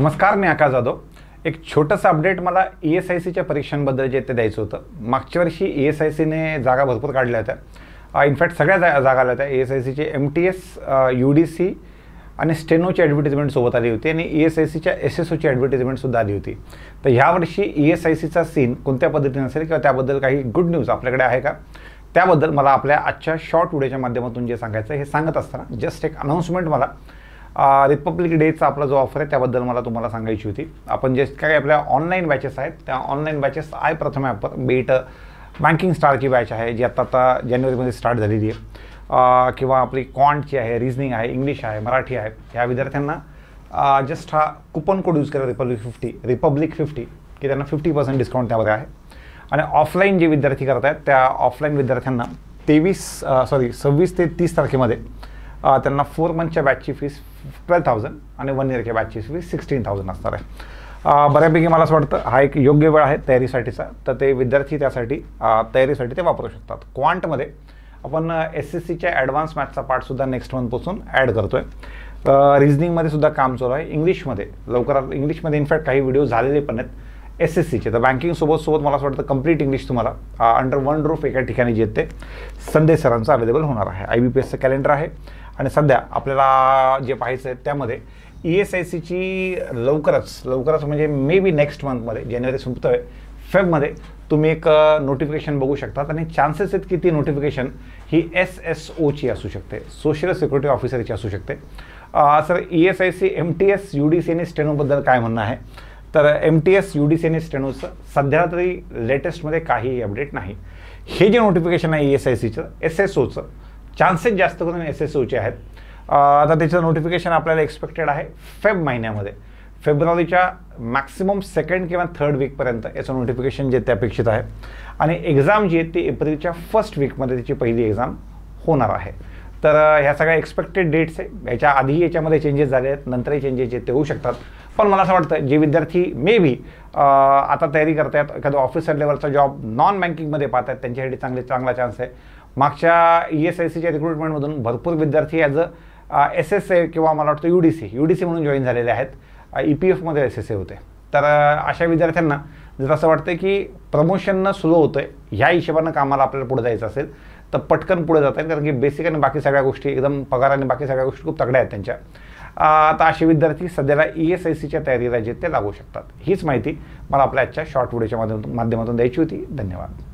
नमस्कार मी आकाश जाधव एक छोटंसं अपडेट मला ई e एस आय सीच्या परीक्षांबद्दल जे ते द्यायचं होतं मागच्या वर्षी ई एस आय सीने जागा भरपूर काढल्या होत्या इनफॅक्ट सगळ्या जा जागा आल्या होत्या ई एस आय सीचे M T S U D C आणि स्टेनोची ॲडव्हर्टिजमेंट सोबत आली होती आणि ई एस आय सीच्या एस एस ओची ॲडव्हर्टिजमेंटसुद्धा आली होती तर वर्षी ई एस आय सीचा सीन कोणत्या पद्धतीने असेल किंवा त्याबद्दल काही गुड न्यूज आपल्याकडे आहे का त्याबद्दल मला आपल्या आजच्या शॉर्ट व्हिडिओच्या माध्यमातून जे सांगायचं हे सांगत असताना जस्ट एक अनाऊन्समेंट मला रिपब्लिक डेचा आपला जो ऑफर आहे त्याबद्दल मला तुम्हाला सांगायची होती आपण जे काही आपल्या ऑनलाईन बॅचेस आहेत त्या ऑनलाईन बॅचेस आहे प्रथम ॲपवर बेट बँकिंग स्टारची बॅच आहे जी आता आता जानेवारीमध्ये स्टार्ट झालेली आहे किंवा आपली क्वांटची आहे रिजनिंग आहे इंग्लिश आहे मराठी आहे ह्या विद्यार्थ्यांना जस्ट हा कुपन कोड यूज करा रिपब्लिक फिफ्टी रिपब्लिक फिफ्टी की त्यांना फिफ्टी पर्सेंट डिस्काउंट त्यामध्ये आहे आणि ऑफलाईन जे विद्यार्थी करत आहेत त्या ऑफलाईन विद्यार्थ्यांना तेवीस सॉरी सव्वीस ते तीस तारखेमध्ये त्यांना फोर मंथच्या बॅचची फीस ट्वेल्व थाउजंड आणि वन इयरच्या बॅचची फीस सिक्स्टीन थाउजंड असणार आहे बऱ्यापैकी मला असं वाटतं हा एक योग्य वेळ आहे तयारीसाठीचा तर ते विद्यार्थी त्यासाठी तयारीसाठी ते वापरू शकतात क्वांटमध्ये आपण एस एस सीच्या ॲडव्हान्स मॅथचा पार्टसुद्धा नेक्स्ट मंथपासून ॲड करतो आहे रिजनिंगमध्ये सुद्धा काम चालू आहे इंग्लिशमध्ये लवकरात इंग्लिशमध्ये इनफॅक्ट काही व्हिडिओ झालेले पण आहेत एस एस सीचे तर बँकिंगसोबत सोबत मला असं वाटतं कंप्लीट इंग्लिश तुम्हाला अंडर वन रूफ एका ठिकाणी जे ते सरांचा सरांचं अवेलेबल होणार आहे आय बी पी एसचं कॅलेंडर आहे आणि सध्या आपल्याला जे पाहायचं आहे त्यामध्ये ई एस आय सीची लवकरच लवकरच म्हणजे मे बी नेक्स्ट मंथमध्ये जानेवारी संपतो आहे फेबमध्ये तुम्ही एक नोटिफिकेशन बघू शकतात आणि चान्सेस आहेत की ती नोटिफिकेशन ही एस एस ओची असू शकते सोशल सिक्युरिटी ऑफिसरची असू शकते sir E S I C M T S U D C आणि स्टेनोबद्दल काय म्हणणं आहे तर M T S U D C आणि स्टेनोचं सध्या तरी लेटेस्टमध्ये काहीही अपडेट नाही हे जे नोटिफिकेशन आहे ई एस आय सीचं एस एस ओचं चान्सेस जास्त करून एस एस ओचे आहेत आता त्याचं नोटिफिकेशन आपल्याला एक्सपेक्टेड आहे फेब महिन्यामध्ये फेब्रुवारीच्या मॅक्सिमम सेकंड किंवा थर्ड वीकपर्यंत याचं नोटिफिकेशन जे ते अपेक्षित आहे आणि एक्झाम जी आहे ती एप्रिलच्या फर्स्ट वीकमध्ये त्याची पहिली एक्झाम होणार आहे तर ह्या सगळ्या एक्सपेक्टेड डेट्स आहे याच्या आधी याच्यामध्ये चेंजेस झाले आहेत नंतरही चेंजेस आहेत ते होऊ शकतात पण मला असं वाटतं जे विद्यार्थी मे बी आता तयारी करत आहेत एखादं ऑफिसर लेवलचा जॉब नॉन बँकिंगमध्ये पाहत आहेत त्यांच्यासाठी चांगले चांगला चान्स आहे मागच्या ई एस आय सीच्या रिक्रुटमेंटमधून भरपूर विद्यार्थी as a S S A किंवा मला वाटतं U D C U D C म्हणून जॉईन झालेले आहेत ई पी e एफमध्ये एस एस ए होते तर अशा विद्यार्थ्यांना जर असं वाटतं की प्रमोशननं सुरू होतं आहे ह्या हिशोबानं कामाला आपल्याला पुढे जायचं असेल तर पटकन पुढे जातं कारण की बेसिक आणि बाकी सगळ्या गोष्टी एकदम पगार आणि बाकी सगळ्या गोष्टी खूप तगड्या आहेत त्यांच्या आता असे विद्यार्थी सध्याला ई e एस आय सीच्या तयारीला जे ते लागू शकतात हीच माहिती मला आपल्या आजच्या शॉर्ट व्हिडिओच्या माध्यमातून माध्यमातून द्यायची होती धन्यवाद